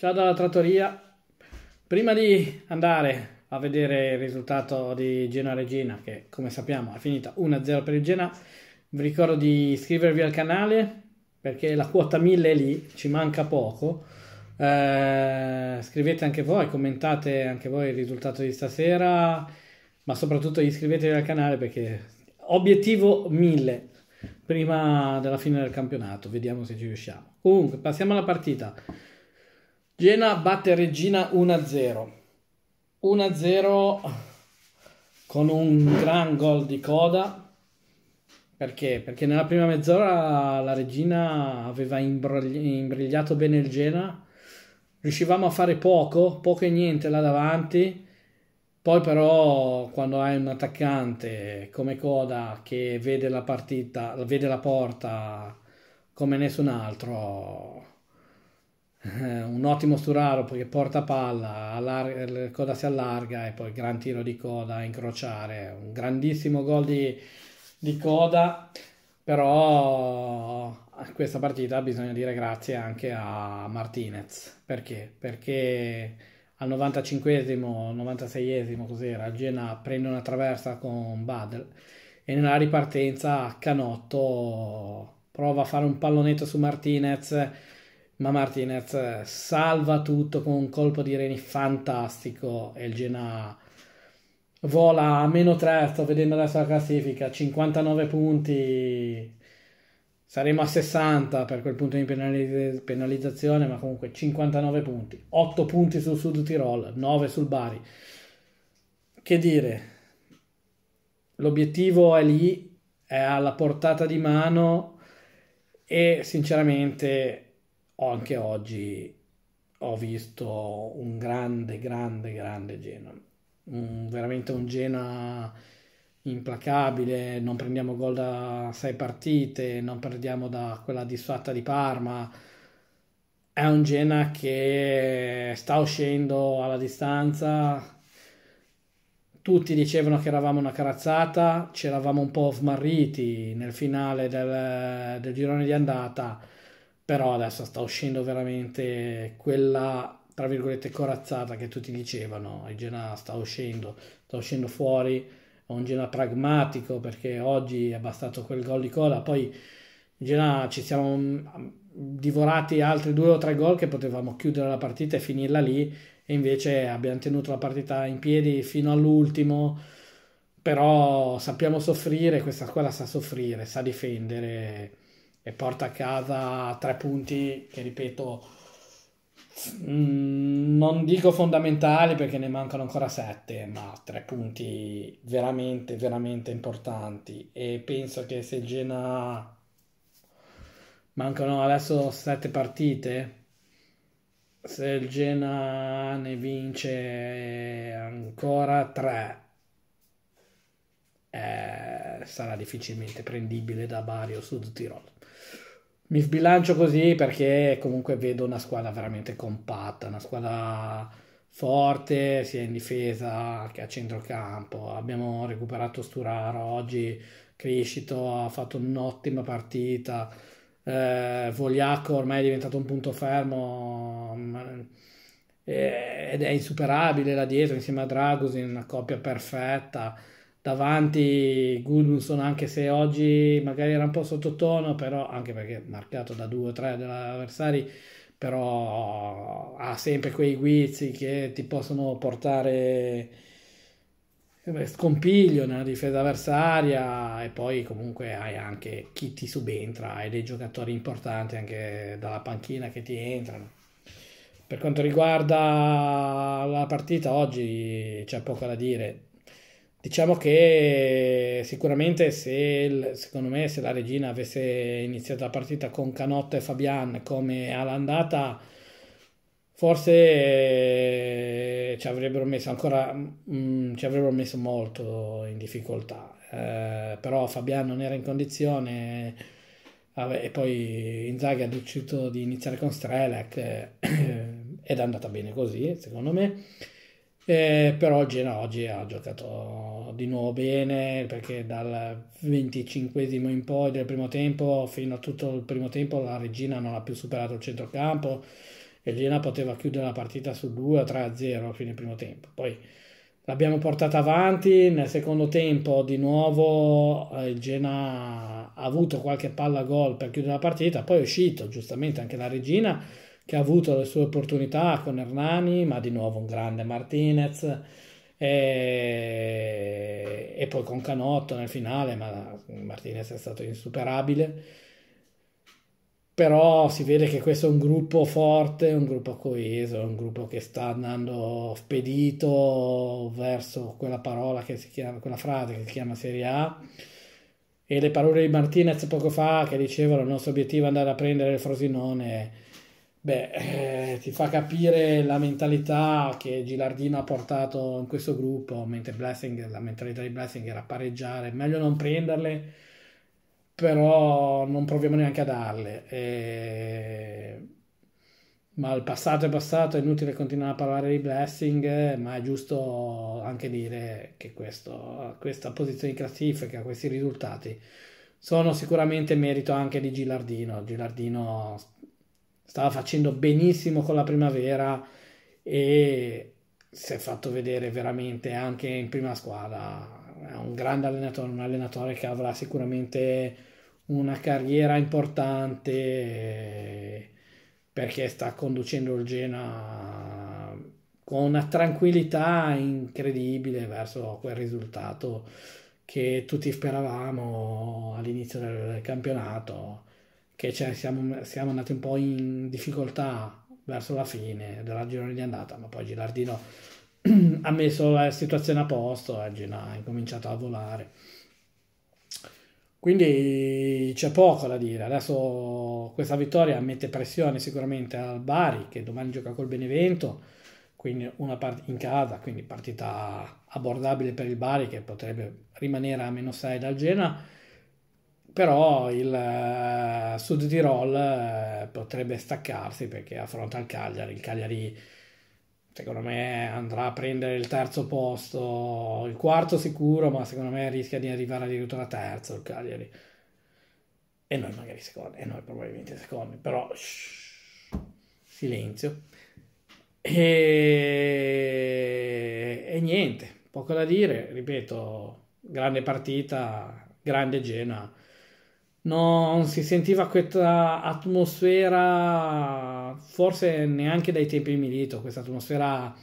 Ciao dalla trattoria, prima di andare a vedere il risultato di Genoa Regina, che come sappiamo è finita 1-0 per il Genoa, vi ricordo di iscrivervi al canale perché la quota 1000 è lì, ci manca poco. Eh, scrivete anche voi, commentate anche voi il risultato di stasera, ma soprattutto iscrivetevi al canale perché obiettivo 1000 prima della fine del campionato, vediamo se ci riusciamo. Comunque, passiamo alla partita. Gena batte Regina 1-0. 1-0 con un gran gol di coda. Perché? Perché nella prima mezz'ora la Regina aveva imbrogli- imbrigliato bene il Gena. Riuscivamo a fare poco, poco e niente là davanti. Poi però quando hai un attaccante come Coda che vede la partita, vede la porta come nessun altro, eh, un ottimo Sturaro perché porta palla, allarga, eh, la coda si allarga e poi gran tiro di coda a incrociare, un grandissimo gol di, di coda, però a questa partita bisogna dire grazie anche a Martinez, perché? Perché al 95esimo, 96esimo cos'era, il Genoa prende una traversa con Badel e nella ripartenza Canotto prova a fare un pallonetto su Martinez ma Martinez salva tutto con un colpo di reni fantastico e il Genoa vola a meno 3, sto vedendo adesso la classifica, 59 punti, saremo a 60 per quel punto di penaliz- penalizzazione, ma comunque 59 punti, 8 punti sul Sud Tirol, 9 sul Bari. Che dire, l'obiettivo è lì, è alla portata di mano e sinceramente anche oggi ho visto un grande, grande, grande Genoa. Un, veramente un Genoa implacabile, non prendiamo gol da sei partite, non perdiamo da quella disfatta di Parma. È un Genoa che sta uscendo alla distanza. Tutti dicevano che eravamo una carazzata, ci eravamo un po' smarriti nel finale del, del girone di andata però adesso sta uscendo veramente quella, tra virgolette, corazzata che tutti dicevano, il Genoa sta uscendo, sta uscendo fuori, è un Genoa pragmatico perché oggi è bastato quel gol di coda, poi il Genoa ci siamo mm, mm, divorati altri due o tre gol che potevamo chiudere la partita e finirla lì e invece abbiamo tenuto la partita in piedi fino all'ultimo però sappiamo soffrire questa squadra sa soffrire sa difendere e porta a casa tre punti che ripeto mm, non dico fondamentali perché ne mancano ancora sette ma tre punti veramente veramente importanti e penso che se il Genoa mancano adesso sette partite se il Genoa ne vince ancora tre eh, sarà difficilmente prendibile da Bari o Sud Tirol mi sbilancio così perché comunque vedo una squadra veramente compatta, una squadra forte sia in difesa che a centrocampo. Abbiamo recuperato Sturaro oggi, Criscito ha fatto un'ottima partita, eh, Vogliacco ormai è diventato un punto fermo mm, eh, ed è insuperabile là dietro insieme a Dragusin, una coppia perfetta davanti Gudmundsson anche se oggi magari era un po' sottotono però anche perché marcato da due o tre avversari però ha sempre quei guizzi che ti possono portare eh scompiglio nella difesa avversaria e poi comunque hai anche chi ti subentra, hai dei giocatori importanti anche dalla panchina che ti entrano. Per quanto riguarda la partita oggi c'è poco da dire, Diciamo che sicuramente se, secondo me se la regina avesse iniziato la partita con Canotto e Fabian come all'andata forse eh, ci avrebbero messo ancora mh, mm, ci avrebbero messo molto in difficoltà eh, però Fabian non era in condizione e poi Inzaghi ha deciso di iniziare con Strelec eh, ed è andata bene così secondo me eh, però il Genoa oggi ha giocato di nuovo bene perché dal 25 in poi del primo tempo fino a tutto il primo tempo la Regina non ha più superato il centrocampo e l'Iena poteva chiudere la partita su 2 o 3 a 0 a fine primo tempo poi l'abbiamo portata avanti nel secondo tempo di nuovo eh, il Genoa ha avuto qualche palla gol per chiudere la partita poi è uscito giustamente anche la Regina che ha avuto le sue opportunità con Hernani, ma di nuovo un grande Martinez e, e poi con Canotto nel finale, ma Martinez è stato insuperabile. Però si vede che questo è un gruppo forte, un gruppo coeso, un gruppo che sta andando spedito verso quella parola che si chiama, quella frase che si chiama Serie A e le parole di Martinez poco fa che dicevano: il nostro obiettivo è andare a prendere il Frosinone Beh, eh, ti fa capire la mentalità che Gilardino ha portato in questo gruppo, mentre Blessing, la mentalità di Blessing era pareggiare, meglio non prenderle, però non proviamo neanche a darle. E... Ma il passato è passato, è inutile continuare a parlare di Blessing, ma è giusto anche dire che questo, questa posizione di classifica, questi risultati, sono sicuramente merito anche di Gilardino. Gilardino stava facendo benissimo con la primavera e si è fatto vedere veramente anche in prima squadra. È un grande allenatore, un allenatore che avrà sicuramente una carriera importante perché sta conducendo il Gena con una tranquillità incredibile verso quel risultato che tutti speravamo all'inizio del campionato che cioè, siamo, siamo, andati un po' in difficoltà verso la fine della girone di andata, ma poi Gilardino ha messo la situazione a posto e ha incominciato a volare. Quindi c'è poco da dire. Adesso questa vittoria mette pressione sicuramente al Bari che domani gioca col Benevento, quindi una part- in casa, quindi partita abbordabile per il Bari che potrebbe rimanere a meno 6 dal Genoa però il eh, Sud Tirol eh, potrebbe staccarsi perché affronta il Cagliari, il Cagliari secondo me andrà a prendere il terzo posto, il quarto sicuro, ma secondo me rischia di arrivare addirittura terzo il Cagliari. E noi magari secondi, e noi probabilmente secondi, però shh, silenzio. E... e niente, poco da dire, ripeto, grande partita, grande Genoa non si sentiva questa atmosfera, forse neanche dai tempi di Milito, questa atmosfera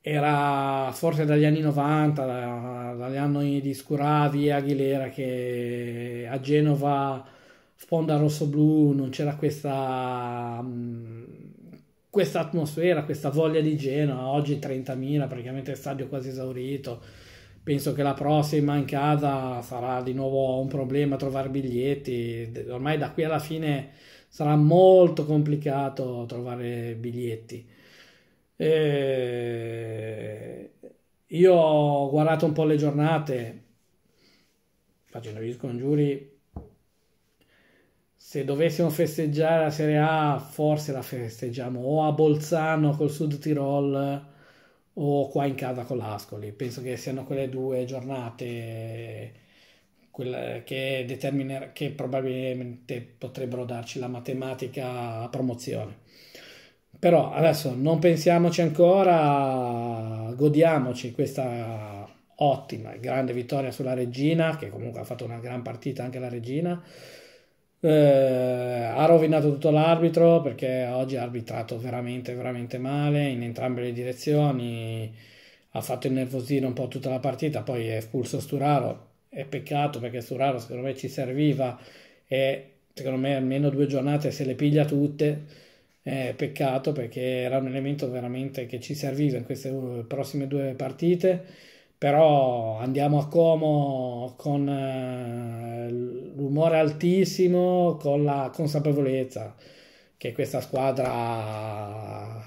era forse dagli anni 90, dagli anni di Scuravi e Aguilera che a Genova sponda rosso-blu non c'era questa, mm, questa atmosfera, questa voglia di Genova, oggi 30.000 praticamente il stadio quasi esaurito penso che la prossima in casa sarà di nuovo un problema trovare biglietti, ormai da qui alla fine sarà molto complicato trovare biglietti. E... Io ho guardato un po' le giornate, facendo gli scongiuri, se dovessimo festeggiare la Serie A, forse la festeggiamo o a Bolzano col Sud Tirol o qua in casa con l'Ascoli. Penso che siano quelle due giornate che, che probabilmente potrebbero darci la matematica a promozione. Però adesso non pensiamoci ancora, godiamoci questa ottima e grande vittoria sulla Regina, che comunque ha fatto una gran partita anche la Regina. Eh, ha rovinato tutto l'arbitro perché oggi ha arbitrato veramente, veramente male in entrambe le direzioni. Ha fatto innervosire un po' tutta la partita, poi è espulso Sturaro. È peccato perché Sturaro secondo me ci serviva e secondo me almeno due giornate se le piglia tutte. Eh, peccato perché era un elemento veramente che ci serviva in queste uh, prossime due partite. Però andiamo a Como con eh, umore altissimo con la consapevolezza che questa squadra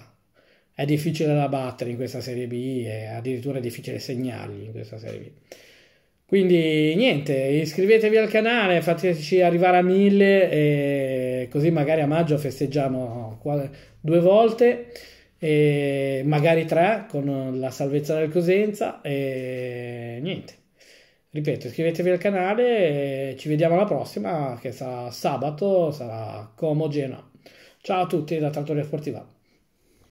è difficile da battere in questa Serie B e addirittura è difficile segnargli in questa Serie B. Quindi niente, iscrivetevi al canale, fateci arrivare a 1000 e così magari a maggio festeggiamo due volte, magari tre con la salvezza del Cosenza e niente ripeto iscrivetevi al canale ci vediamo alla prossima che sarà sabato sarà Como Genoa ciao a tutti da Trattoria Sportiva